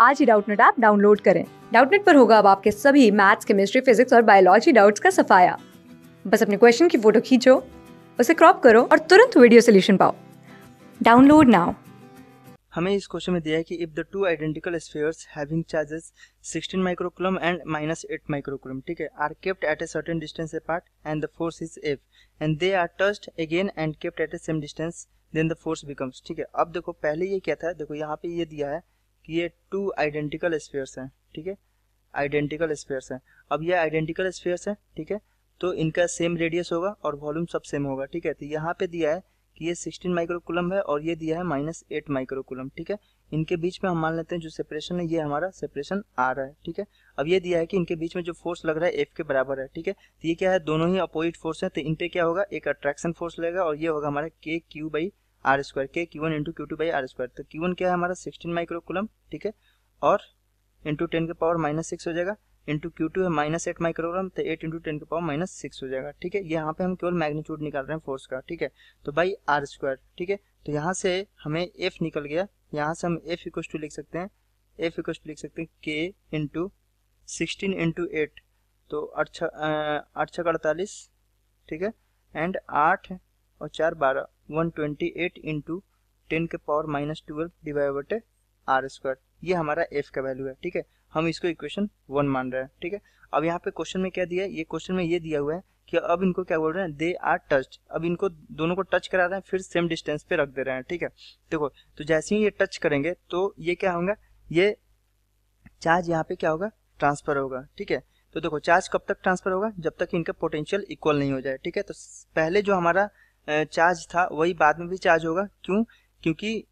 आज ही Doubtnut app download करें डाउटनेट पर होगा अब आपके सभी मैथ्स केमिस्ट्री फिजिक्स और बायोलॉजी डाउट्स का सफाया बस अपने क्वेश्चन की फोटो खींचो उसे क्रॉप करो और तुरंत वीडियो सोल्यूशन पाओ डाउनलोड नाउ हमें इस क्वेश्चन में दिया है कि if the two identical spheres having charges 16 microcoulomb and minus eight microcoulomb ठीक है are kept at a certain distance apart and the force is F and they are touched again and kept at a same distance then the force becomes ठीक है अब देखो पहले ये क्या था देखो यहाँ पे ये दिया है कि ये टू आइडेंटिकल स्पेयर्स हैं ठीक है आइडेंटिकल स्पेयर्स हैं अब ये आइडेंटिकल स्पेयर्स हैं ठीक है तो इनका सेम रेडियस होगा और वॉल्यूम सब सेम होगा ठीक है तो यहाँ पे दिया है कि ये 16 माइक्रोकुलम है और ये दिया है माइनस एट माइक्रोकुलम ठीक है इनके बीच में हम मान लेते हैं जो सेपरेशन है ये हमारा सेपरेशन आ रहा है ठीक है अब ये दिया है कि इनके बीच में जो फोर्स लग रहा है एफ के बराबर है ठीक है तो ये क्या है दोनों ही अपोजिट फोर्स है तो इन पे क्या होगा एक अट्रैक्शन फोर्स लगेगा और ये होगा हमारा k q by r square k q one into q two by r square तो क्यू वन क्या है हमारा सिक्सटीन माइक्रो कुलम ठीक है और इंटू टेन के पावर माइनस सिक्स हो जाएगा इंटू क्यू टू है माइनस एट माइक्रोग्राम तो एट इंटू टेन के पावर माइनस सिक्स हो जाएगा ठीक है यहाँ पे हम केवल मैग्नीट्यूड निकाल रहे हैं फोर्स का ठीक है तो बाई आर स्क्वायर ठीक है तो यहाँ से हमें एफ निकल गया यहाँ से हम एफ इक्व टू लिख सकते हैं एफ इक्व टू लिख सकते हैं k into sixteen into eight तो अठ छः अड़तालीस ठीक है एंड आठ और चार बारह one twenty eight into ten के पावर माइनस ट्वेल्व डिवाइड बटे आर स्क्वायर ये हमारा f का वैल्यू है ठीक है हम इसको इक्वेशन वन मान रहे हैं ठीक है अब यहाँ पे क्वेश्चन में क्या दिया है ये क्वेश्चन में ये दिया हुआ है कि अब इनको क्या बोल रहे हैं दे आर टच अब इनको दोनों को टच करा रहे हैं फिर सेम डिस्टेंस पे रख दे रहे हैं ठीक है देखो तो जैसे ही ये टच करेंगे तो ये क्या होगा ये चार्ज यहाँ पे क्या होगा ट्रांसफर होगा ठीक है तो देखो चार्ज कब तक ट्रांसफर होगा जब तक इनका पोटेंशियल इक्वल नहीं हो जाए ठीक है तो पहले जो हमारा चार्ज था वही बाद में भी चार्ज होगा क्यों क्योंकि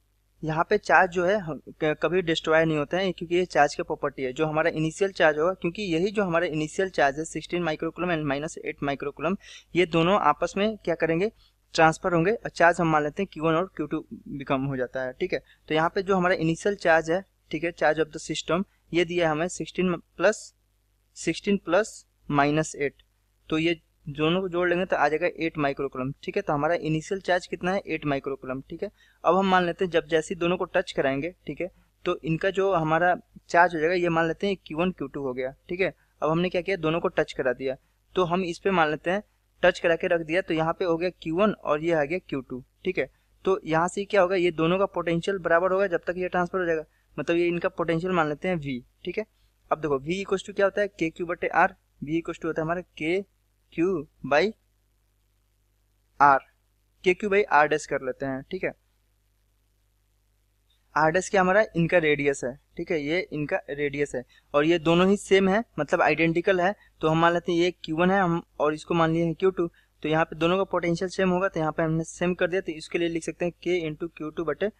यहाँ पे चार्ज जो है कभी डिस्ट्रॉय नहीं होता है क्योंकि ये चार्ज के प्रॉपर्टी है जो हमारा इनिशियल चार्ज होगा क्योंकि यही जो हमारा इनिशियल चार्ज है sixteen microcoulomb and minus eight microcoulomb ये दोनों आपस में क्या करेंगे ट्रांसफर होंगे और चार्ज हम मान लेते हैं क्यू वन और क्यू टू बिकम हो जाता है ठीक है तो यहाँ पे जो हमारा इनिशियल चार्ज है ठीक है चार्ज ऑफ द सिस्टम ये दिया है हमें sixteen plus sixteen plus minus eight तो ये दोनों को जोड़ लेंगे तो आ जाएगा एट माइक्रोकुलम ठीक है तो हमारा इनिशियल चार्ज कितना है एट माइक्रोकुलम ठीक है अब हम मान लेते हैं जब जैसे दोनों को टच कराएंगे ठीक है तो इनका जो हमारा चार्ज हो जाएगा ये मान लेते हैं क्यू वन क्यू टू हो गया ठीक है अब हमने क्या किया दोनों को टच करा दिया तो हम इस पर मान लेते हैं टच करा के रख दिया तो यहाँ पे हो गया वन और ये आ गया टू ठीक है तो यहाँ से क्या होगा ये दोनों का पोटेंशियल बराबर होगा जब तक ये ट्रांसफर हो जाएगा मतलब ये इनका पोटेंशियल मान लेते हैं वी ठीक है अब देखो वी इक्वस टू क्या होता है के क्यू बटे आर वी इक्वस टू होता है हमारा k q by r k q by r dash कर लेते हैं ठीक है आर डैश क्या हमारा इनका रेडियस है ठीक है ये इनका रेडियस है और ये दोनों ही सेम है मतलब आइडेंटिकल है तो हम मान लेते हैं ये क्यू वन है हम और इसको मान लिए हैं क्यू टू तो यहाँ पे दोनों का पोटेंशियल सेम होगा तो यहाँ पे हमने सेम कर दिया तो इसके लिए लिख सकते हैं के इंटू क्यू टू बटे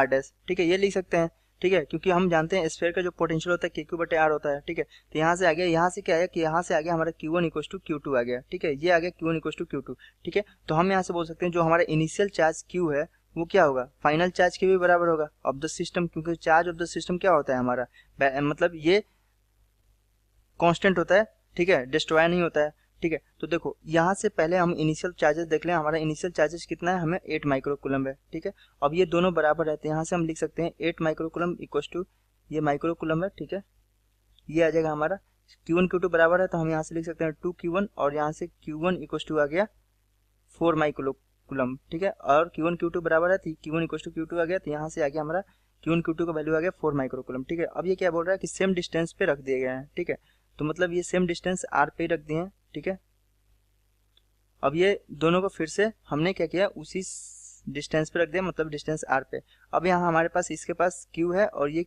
आर डैश ठीक है ये लिख सकते हैं ठीक है क्योंकि हम जानते हैं स्पेयर का जो पोटेंशियल होता है के क्यू बटे आर होता है ठीक है तो यहाँ से आ गया यहाँ से क्या आया कि यहाँ से आ गया हमारा q one equals to q two आ गया ठीक है ये आ गया q one equals to q two ठीक है तो हम यहाँ से बोल सकते हैं जो हमारा इनिशियल चार्ज क्यू है वो क्या होगा फाइनल चार्ज के भी बराबर होगा ऑफ द सिस्टम क्योंकि चार्ज ऑफ द सिस्टम क्या होता है हमारा मतलब ये कॉन्स्टेंट होता है ठीक है डिस्ट्रॉय नहीं होता है ठीक है तो देखो यहाँ से पहले हम इनिशियल चार्जेस देख लें हमारा इनिशियल चार्जेस कितना है हमें एट माइक्रोकुलम है ठीक है अब ये दोनों बराबर रहते हैं यहाँ से हम लिख सकते हैं एट माइक्रोकुलम इक्व टू ये माइक्रोकुलम है ठीक है ये आ जाएगा हमारा क्यू वन क्यू टू बराबर है तो हम यहाँ से लिख सकते हैं टू क्यू वन और यहाँ से क्यू वन इक्व टू आ गया फोर माइक्रोकुलम ठीक है और क्यू वन क्यू टू बराबर है तो q one equal to q two आ गया तो यहाँ से आ गया हमारा क्यू वन क्यू टू का वैल्यू आ गया फोर माइक्रोकुलम ठीक है अब ये क्या बोल रहा है कि सेम डिस्टेंस पे रख दिए गए हैं ठीक है तो मतलब ये सेम डिस्टेंस आर पे रख दिए हैं ठीक है अब ये दोनों को फिर से हमने क्या किया उसी डिस्टेंस पे रख दिया मतलब डिस्टेंस आर पे अब यहाँ हमारे पास इसके पास क्यू है और ये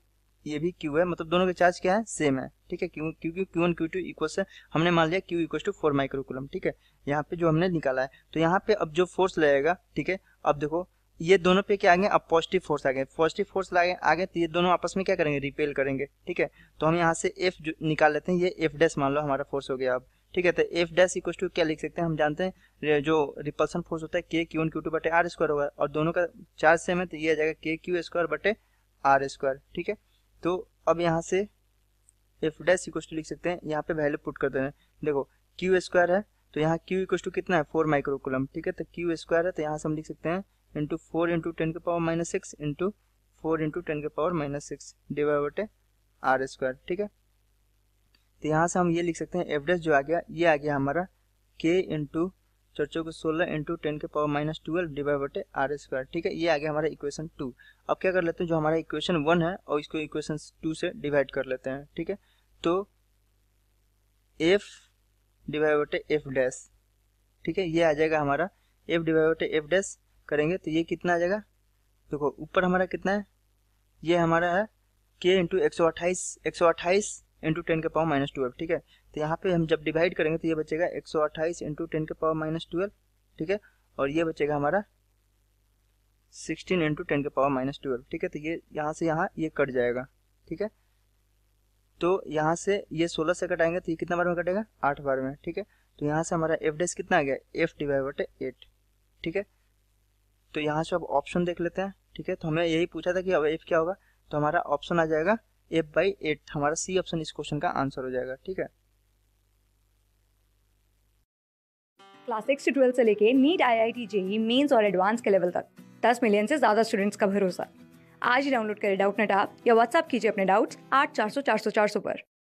ये भी क्यू है मतलब दोनों के चार्ज क्या है सेम है ठीक है q q q one q two equal से हमने मान लिया q equal to four microcoulomb ठीक है यहाँ पे जो हमने निकाला है तो यहाँ पे अब जो फोर्स लगेगा ठीक है अब देखो ये दोनों पे क्या आ गए अब पॉजिटिव फोर्स आ गए पॉजिटिव फोर्स लागे आ गए तो ये दोनों आपस में क्या करेंगे रिपेल करेंगे ठीक है तो हम यहाँ से एफ निकाल लेते हैं ये एफ डैश मान लो हमारा फोर्स हो गया अब ठीक है तो एफ डैश इक्व टू क्या लिख सकते हैं हम जानते हैं जो रिपल्सन फोर्स होता है k q and q two बटे आर स्क्वायर होगा और दोनों का चार्ज सेम है तो ये आ जाएगा के क्यू स्क्वायर बटे आर स्क्वायर ठीक है तो अब यहाँ से एफ डैश इक्व टू लिख सकते हैं यहाँ पे वैल्यू पुट कर देना हैं देखो क्यू स्क्वायर है तो यहाँ क्यू इक्व टू कितना है फोर माइक्रोकुलम ठीक है तो क्यू स्क्वायर है तो यहाँ से हम लिख सकते हैं इंटू फोर इंटू टेन के power minus six into four into ten के पावर माइनस सिक्स डिवाइड बटे आर स्क्वायर ठीक है तो यहाँ से हम ये लिख सकते हैं एवरेज जो आ गया ये आ गया हमारा के इंटू चर्चों को सोलह इंटू टेन के पावर माइनस ट्वेल्व डिवाइड बटे आर स्क्वायर ठीक है ये आ गया हमारा इक्वेशन टू अब क्या कर लेते हैं जो हमारा इक्वेशन वन है और इसको इक्वेशन टू से डिवाइड कर लेते हैं ठीक है तो एफ डिवाइड बटे एफ डैश ठीक है ये आ जाएगा हमारा एफ डिवाइड बटे एफ डैश करेंगे तो ये कितना आ जाएगा देखो ऊपर हमारा कितना है ये हमारा है के इंटू एक सौ अट्ठाईस एक सौ अट्ठाईस इंटू टेन के पावर माइनस ट्वेल्व ठीक है तो यहाँ पे हम जब डिवाइड करेंगे तो ये बचेगा एक सौ अट्ठाईस इंटू टेन के पावर माइनस ट्वेल्व ठीक है और ये बचेगा हमारा सिक्सटीन इंटू टेन के पावर माइनस ट्वेल्व ठीक है तो ये यहाँ से यहाँ ये कट जाएगा ठीक है तो यहाँ से ये सोलह से कटाएंगे तो ये कितना बार में कटेगा आठ बार में ठीक है तो यहाँ से हमारा एफ डेस कितना आ गया एफ डिवाइड बटे एट ठीक है तो यहाँ से अब ऑप्शन देख लेते हैं ठीक है तो हमें यही पूछा था कि अब एफ क्या होगा तो हमारा ऑप्शन आ जाएगा एफ बाई एट हमारा सी ऑप्शन इस क्वेश्चन का आंसर हो जाएगा ठीक है क्लास सिक्स से ट्वेल्थ से लेके NEET I I T JEE mains और एडवांस के लेवल तक दस मिलियन से ज्यादा स्टूडेंट्स का भरोसा आज ही डाउनलोड करें डाउट नेट आप या व्हाट्सअप कीजिए अपने डाउट्स आठ चार सौ चार सौ चार सौ पर